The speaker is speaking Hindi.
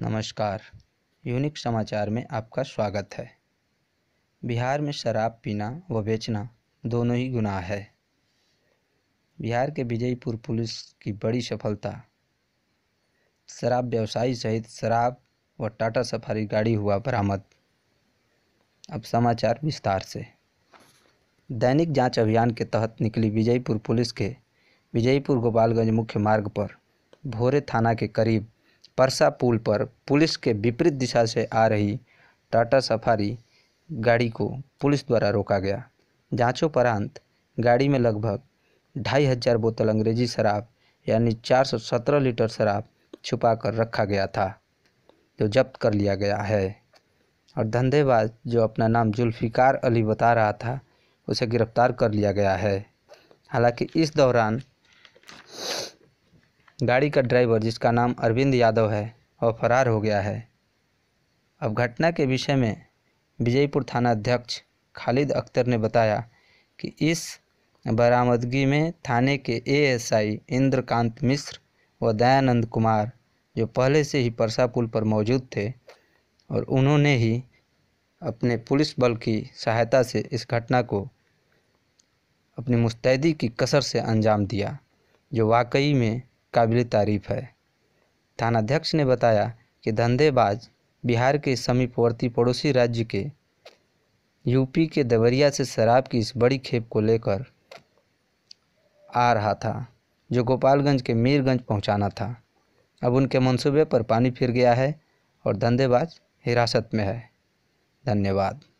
नमस्कार यूनिक समाचार में आपका स्वागत है बिहार में शराब पीना व बेचना दोनों ही गुनाह है बिहार के विजयपुर पुलिस की बड़ी सफलता शराब व्यवसायी सहित शराब व टाटा सफारी गाड़ी हुआ बरामद अब समाचार विस्तार से दैनिक जांच अभियान के तहत निकली विजयपुर पुलिस के विजयपुर गोपालगंज मुख्य मार्ग पर भोरे थाना के करीब परसा पुल पर पुलिस के विपरीत दिशा से आ रही टाटा सफारी गाड़ी को पुलिस द्वारा रोका गया जांचोपरांत गाड़ी में लगभग ढाई हजार बोतल अंग्रेजी शराब यानी 417 लीटर शराब छुपाकर रखा गया था जो जब्त कर लिया गया है और धंधेबाज जो अपना नाम जुल्फ़िकार अली बता रहा था उसे गिरफ्तार कर लिया गया है हालांकि इस दौरान गाड़ी का ड्राइवर जिसका नाम अरविंद यादव है वह फरार हो गया है अब घटना के विषय में विजयपुर थाना अध्यक्ष खालिद अख्तर ने बताया कि इस बरामदगी में थाने के एएसआई इंद्रकांत मिश्र व दयानंद कुमार जो पहले से ही परसा पुल पर मौजूद थे और उन्होंने ही अपने पुलिस बल की सहायता से इस घटना को अपनी मुस्तैदी की कसर से अंजाम दिया जो वाकई में काबिल तारीफ है थानाध्यक्ष ने बताया कि धंधेबाज बिहार के समीपवर्ती पड़ोसी राज्य के यूपी के देवरिया से शराब की इस बड़ी खेप को लेकर आ रहा था जो गोपालगंज के मीरगंज पहुंचाना था अब उनके मंसूबे पर पानी फिर गया है और धंधेबाज हिरासत में है धन्यवाद